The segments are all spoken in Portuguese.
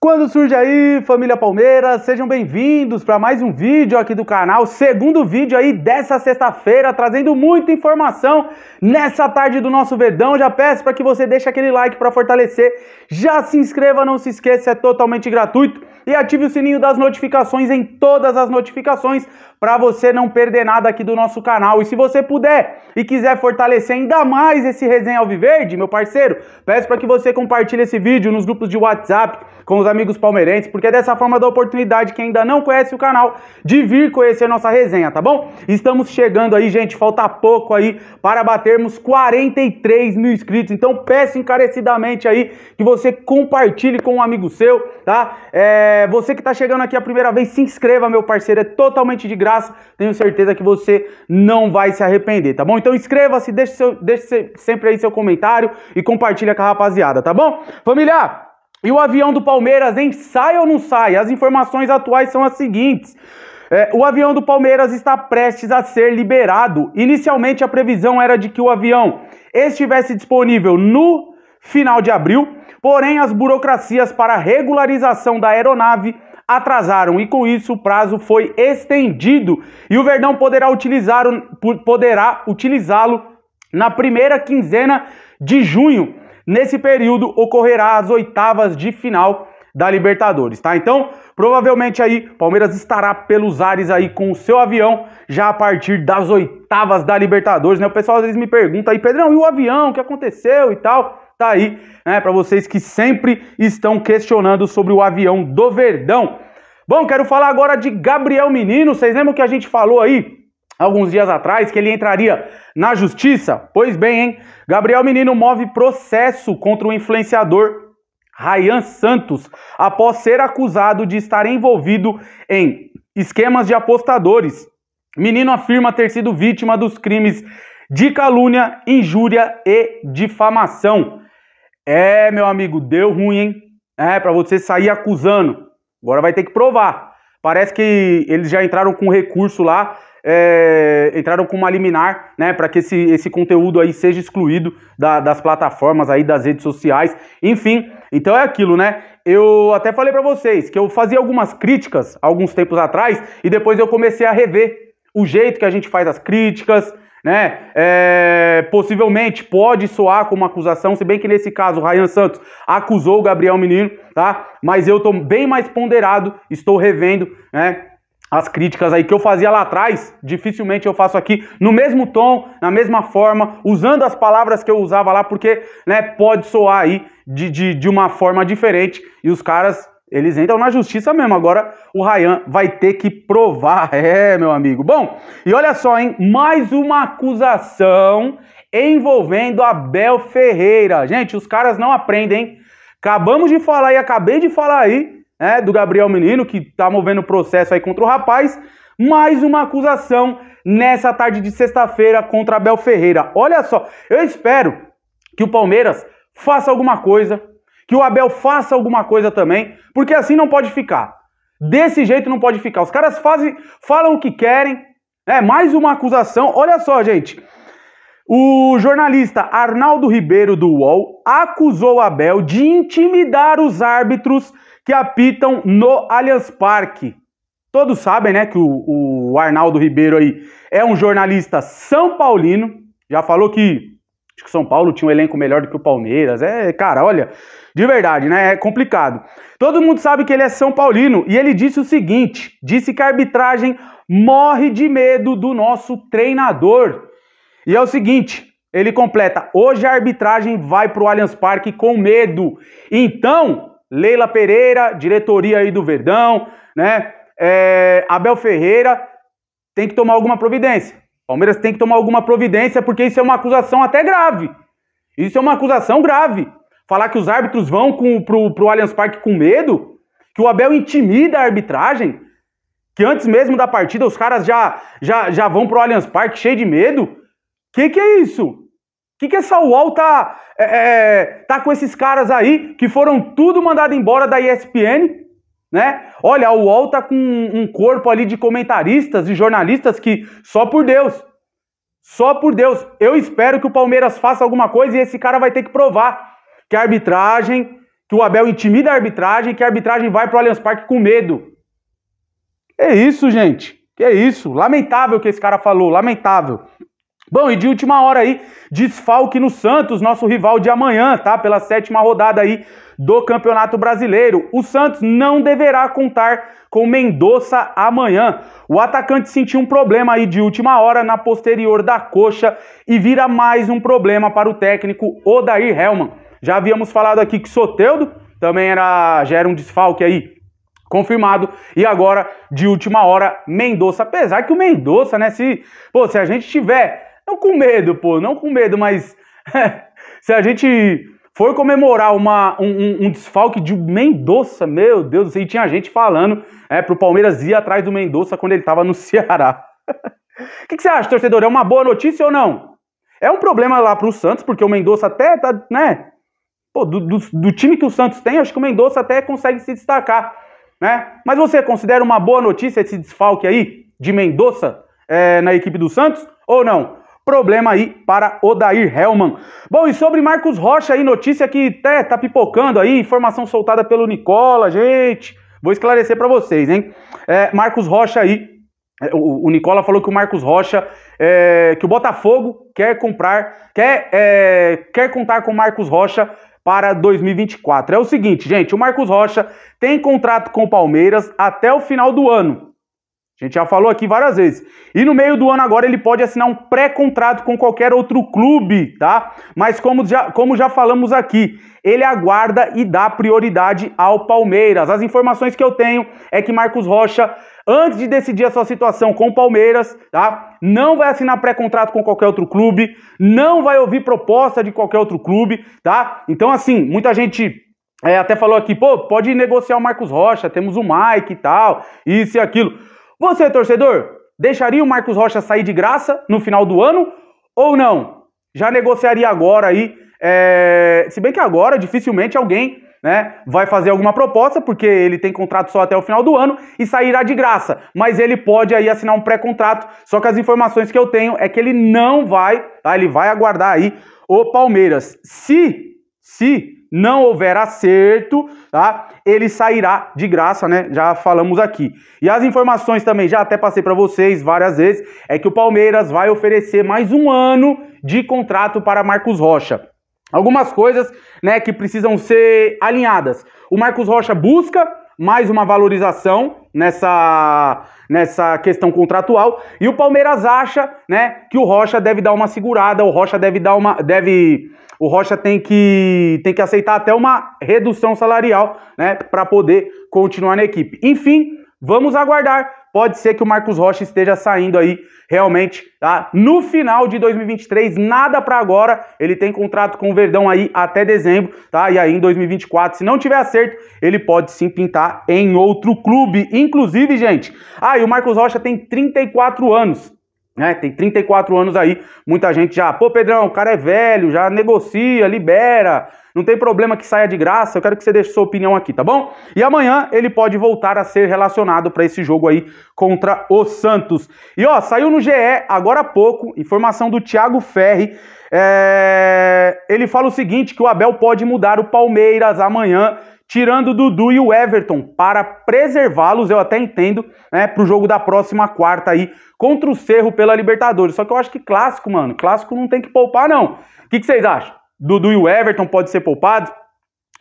Quando surge aí, família Palmeiras, sejam bem-vindos para mais um vídeo aqui do canal, segundo vídeo aí dessa sexta-feira, trazendo muita informação nessa tarde do nosso verdão. Já peço para que você deixe aquele like para fortalecer, já se inscreva, não se esqueça, é totalmente gratuito e ative o sininho das notificações em todas as notificações para você não perder nada aqui do nosso canal. E se você puder e quiser fortalecer ainda mais esse resenha alviverde, meu parceiro, peço para que você compartilhe esse vídeo nos grupos de WhatsApp com os amigos palmeirenses, porque é dessa forma dá oportunidade quem ainda não conhece o canal de vir conhecer nossa resenha, tá bom? Estamos chegando aí, gente, falta pouco aí para batermos 43 mil inscritos, então peço encarecidamente aí que você compartilhe com um amigo seu, tá? É, você que tá chegando aqui a primeira vez, se inscreva, meu parceiro, é totalmente de graça, tenho certeza que você não vai se arrepender, tá bom? Então inscreva-se, deixe, seu, deixe sempre aí seu comentário e compartilha com a rapaziada, tá bom? Família, e o avião do Palmeiras, hein? Sai ou não sai? As informações atuais são as seguintes. É, o avião do Palmeiras está prestes a ser liberado. Inicialmente, a previsão era de que o avião estivesse disponível no final de abril, porém, as burocracias para regularização da aeronave atrasaram e com isso o prazo foi estendido e o Verdão poderá utilizar poderá utilizá-lo na primeira quinzena de junho. Nesse período ocorrerá as oitavas de final da Libertadores, tá? Então, provavelmente aí Palmeiras estará pelos ares aí com o seu avião já a partir das oitavas da Libertadores, né? O pessoal às vezes me pergunta aí, Pedrão, e o avião, o que aconteceu e tal? Tá aí, né, para vocês que sempre estão questionando sobre o avião do Verdão. Bom, quero falar agora de Gabriel Menino. Vocês lembram que a gente falou aí alguns dias atrás que ele entraria na justiça? Pois bem, hein? Gabriel Menino move processo contra o influenciador Rayan Santos após ser acusado de estar envolvido em esquemas de apostadores. Menino afirma ter sido vítima dos crimes de calúnia, injúria e difamação. É, meu amigo, deu ruim, hein? É, para você sair acusando. Agora vai ter que provar. Parece que eles já entraram com recurso lá é, entraram com uma liminar, né, para que esse, esse conteúdo aí seja excluído da, das plataformas aí, das redes sociais, enfim. Então é aquilo, né? Eu até falei para vocês que eu fazia algumas críticas alguns tempos atrás e depois eu comecei a rever o jeito que a gente faz as críticas, né? É, possivelmente pode soar como acusação, se bem que nesse caso o Ryan Santos acusou o Gabriel Menino, tá? Mas eu tô bem mais ponderado, estou revendo, né? as críticas aí que eu fazia lá atrás, dificilmente eu faço aqui no mesmo tom, na mesma forma, usando as palavras que eu usava lá, porque né, pode soar aí de, de, de uma forma diferente e os caras eles entram na justiça mesmo. Agora o Ryan vai ter que provar. É, meu amigo. Bom, e olha só, hein? Mais uma acusação envolvendo Abel Ferreira. Gente, os caras não aprendem, hein? Acabamos de falar e acabei de falar aí né, do Gabriel Menino, que está movendo o processo aí contra o rapaz. Mais uma acusação nessa tarde de sexta-feira contra Abel Ferreira. Olha só, eu espero que o Palmeiras faça alguma coisa, que o Abel faça alguma coisa também, porque assim não pode ficar. Desse jeito não pode ficar. Os caras fazem, falam o que querem, É Mais uma acusação. Olha só, gente. O jornalista Arnaldo Ribeiro do UOL acusou Abel de intimidar os árbitros que apitam no Allianz Parque. Todos sabem, né, que o, o Arnaldo Ribeiro aí é um jornalista são paulino, já falou que acho que São Paulo tinha um elenco melhor do que o Palmeiras. É, cara, olha, de verdade, né? É complicado. Todo mundo sabe que ele é São Paulino e ele disse o seguinte: disse que a arbitragem morre de medo do nosso treinador. E é o seguinte, ele completa: hoje a arbitragem vai para o Allianz Parque com medo. Então, Leila Pereira, diretoria aí do Verdão, né? É, Abel Ferreira tem que tomar alguma providência. Palmeiras tem que tomar alguma providência porque isso é uma acusação até grave. Isso é uma acusação grave. Falar que os árbitros vão com, pro, pro Allianz Parque com medo, que o Abel intimida a arbitragem, que antes mesmo da partida os caras já já, já vão pro Allianz Parque cheio de medo. Que que é isso? O que, que essa UOL tá, é, é, tá com esses caras aí que foram tudo mandado embora da ESPN? Né? Olha, a UOL tá com um corpo ali de comentaristas e jornalistas que, só por Deus, só por Deus, eu espero que o Palmeiras faça alguma coisa e esse cara vai ter que provar que a arbitragem, que o Abel intimida a arbitragem, que a arbitragem vai pro Allianz Parque com medo. É isso, gente. Que é isso. Lamentável o que esse cara falou, lamentável. Bom, e de última hora aí, desfalque no Santos, nosso rival de amanhã, tá? Pela sétima rodada aí do Campeonato Brasileiro. O Santos não deverá contar com Mendonça amanhã. O atacante sentiu um problema aí de última hora na posterior da coxa e vira mais um problema para o técnico Odair Helman. Já havíamos falado aqui que Soteudo também era, já era um desfalque aí confirmado. E agora, de última hora, Mendonça. Apesar que o Mendonça, né? Se, pô, se a gente tiver não com medo, pô, não com medo, mas se a gente for comemorar uma, um, um, desfalque de Mendonça, meu Deus, e tinha gente falando é, pro Palmeiras ir atrás do Mendonça quando ele tava no Ceará. O que, que, você acha, torcedor? É uma boa notícia ou não? É um problema lá pro Santos, porque o Mendonça até tá, né? Pô, do, do, do, time que o Santos tem, acho que o Mendonça até consegue se destacar, né? Mas você considera uma boa notícia esse desfalque aí de Mendonça é, na equipe do Santos ou não? Problema aí para Odair Hellman. Bom, e sobre Marcos Rocha aí, notícia que até tá pipocando aí, informação soltada pelo Nicola, gente. Vou esclarecer para vocês, hein? É, Marcos Rocha aí é, o, Nicola falou que o Marcos Rocha, é, que o Botafogo quer comprar, quer, é, quer contar com o Marcos Rocha para 2024. É o seguinte, gente, o Marcos Rocha tem contrato com o Palmeiras até o final do ano. A gente já falou aqui várias vezes. E no meio do ano agora ele pode assinar um pré-contrato com qualquer outro clube, tá? Mas como já, como já falamos aqui, ele aguarda e dá prioridade ao Palmeiras. As informações que eu tenho é que Marcos Rocha, antes de decidir a sua situação com o Palmeiras, tá? Não vai assinar pré-contrato com qualquer outro clube, não vai ouvir proposta de qualquer outro clube, tá? Então assim, muita gente é, até falou aqui, pô, pode negociar o Marcos Rocha, temos o Mike e tal, isso e aquilo. Você, torcedor, deixaria o Marcos Rocha sair de graça no final do ano ou não? Já negociaria agora aí. É... Se bem que agora dificilmente alguém né, vai fazer alguma proposta, porque ele tem contrato só até o final do ano e sairá de graça. Mas ele pode aí assinar um pré-contrato. Só que as informações que eu tenho é que ele não vai, tá? Ele vai aguardar aí o Palmeiras. Se se não houver acerto, tá? Ele sairá de graça, né? Já falamos aqui. E as informações também, já até passei para vocês várias vezes, é que o Palmeiras vai oferecer mais um ano de contrato para Marcos Rocha. Algumas coisas, né, que precisam ser alinhadas. O Marcos Rocha busca mais uma valorização nessa, nessa questão contratual. E o Palmeiras acha né, que o Rocha deve dar uma segurada, o Rocha deve dar uma. deve o Rocha tem que, tem que aceitar até uma redução salarial, né, para poder continuar na equipe. Enfim, vamos aguardar. Pode ser que o Marcos Rocha esteja saindo aí realmente, tá? No final de 2023, nada para agora. Ele tem contrato com o Verdão aí até dezembro, tá? E aí em 2024, se não tiver acerto, ele pode sim pintar em outro clube. Inclusive, gente, aí ah, o Marcos Rocha tem 34 anos né? Tem 34 anos aí, muita gente já, pô, Pedrão, o cara é velho, já negocia, libera, não tem problema que saia de graça, eu quero que você deixe sua opinião aqui, tá bom? E amanhã ele pode voltar a ser relacionado para esse jogo aí contra o Santos. E ó, saiu no GE agora há pouco, informação do Thiago Ferri, é... ele fala o seguinte, que o Abel pode mudar o Palmeiras amanhã, tirando o Dudu e o Everton para preservá-los, eu até entendo, né, o jogo da próxima quarta aí contra o Cerro pela Libertadores. Só que eu acho que clássico, mano, clássico não tem que poupar não. O que, que vocês acham? Dudu e o Everton pode ser poupados?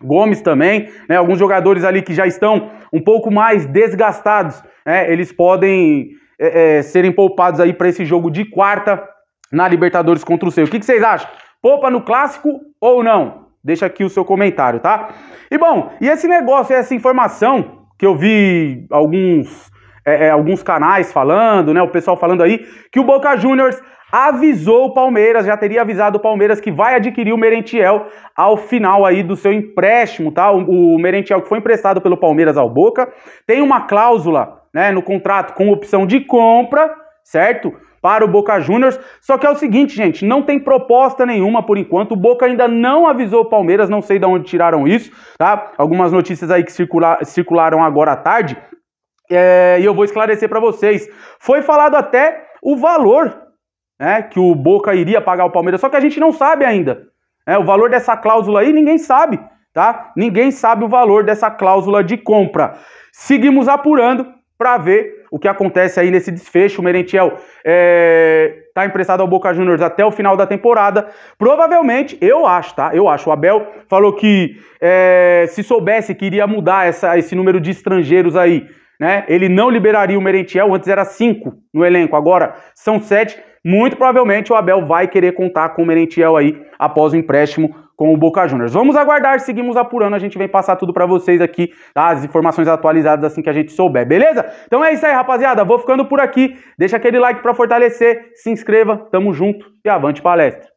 Gomes também, né? Alguns jogadores ali que já estão um pouco mais desgastados, né? Eles podem é, é, serem poupados aí para esse jogo de quarta na Libertadores contra o Cerro. O que, que vocês acham? Poupa no clássico ou não? Deixa aqui o seu comentário, tá? E bom, e esse negócio, essa informação que eu vi alguns, é, é, alguns canais falando, né? O pessoal falando aí, que o Boca Juniors avisou o Palmeiras, já teria avisado o Palmeiras que vai adquirir o Merentiel ao final aí do seu empréstimo, tá? O, o Merentiel que foi emprestado pelo Palmeiras ao Boca, tem uma cláusula, né, no contrato com opção de compra, certo? para o Boca Juniors. Só que é o seguinte, gente, não tem proposta nenhuma por enquanto. O Boca ainda não avisou o Palmeiras, não sei de onde tiraram isso, tá? Algumas notícias aí que circula circularam agora à tarde. É, e eu vou esclarecer para vocês. Foi falado até o valor né, que o Boca iria pagar ao Palmeiras, só que a gente não sabe ainda. Né, o valor dessa cláusula aí ninguém sabe, tá? Ninguém sabe o valor dessa cláusula de compra. Seguimos apurando para ver o que acontece aí nesse desfecho. O Merentiel está é, tá emprestado ao Boca Juniors até o final da temporada. Provavelmente, eu acho, tá? Eu acho. O Abel falou que é, se soubesse que iria mudar essa, esse número de estrangeiros aí, né? Ele não liberaria o Merentiel. Antes era cinco no elenco, agora são sete. Muito provavelmente o Abel vai querer contar com o Merentiel aí após o empréstimo com o Boca Juniors. Vamos aguardar, seguimos apurando, a gente vem passar tudo para vocês aqui, tá? as informações atualizadas assim que a gente souber, beleza? Então é isso aí, rapaziada, vou ficando por aqui, deixa aquele like para fortalecer, se inscreva, tamo junto e avante palestra!